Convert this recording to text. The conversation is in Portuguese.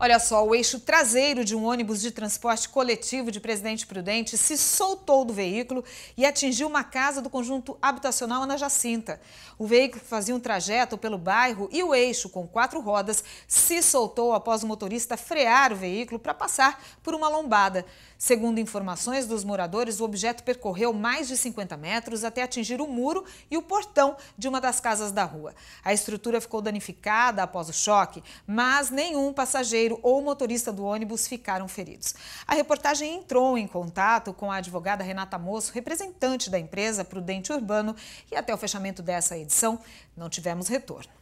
Olha só, o eixo traseiro de um ônibus de transporte coletivo de Presidente Prudente se soltou do veículo e atingiu uma casa do conjunto habitacional Ana Jacinta. O veículo fazia um trajeto pelo bairro e o eixo, com quatro rodas, se soltou após o motorista frear o veículo para passar por uma lombada. Segundo informações dos moradores, o objeto percorreu mais de 50 metros até atingir o muro e o portão de uma das casas da rua. A estrutura ficou danificada após o choque, mas nenhum passageiro passageiro ou motorista do ônibus ficaram feridos. A reportagem entrou em contato com a advogada Renata Moço, representante da empresa Prudente Urbano, e até o fechamento dessa edição não tivemos retorno.